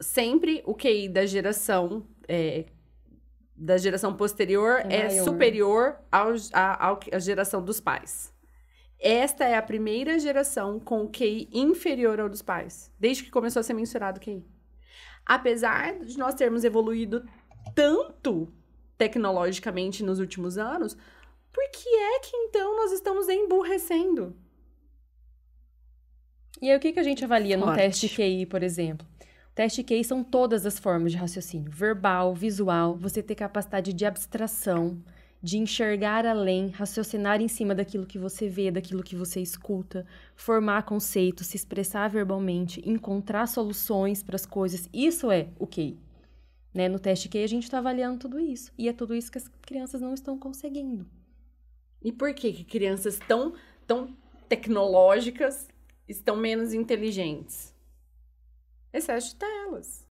sempre o QI da geração é, da geração posterior é, é superior ao, a, geração dos pais. Esta é a primeira geração com o QI inferior ao dos pais, desde que começou a ser mensurado o QI. Apesar de nós termos evoluído tanto tecnologicamente nos últimos anos, por que é que então nós estamos emburrecendo? E aí, o que, que a gente avalia Forte. no teste QI, por exemplo? Teste case são todas as formas de raciocínio: verbal, visual, você ter capacidade de abstração, de enxergar além, raciocinar em cima daquilo que você vê, daquilo que você escuta, formar conceitos, se expressar verbalmente, encontrar soluções para as coisas. Isso é o que, Né? No teste que a gente está avaliando tudo isso. E é tudo isso que as crianças não estão conseguindo. E por que, que crianças tão, tão tecnológicas estão menos inteligentes? excesso de telas.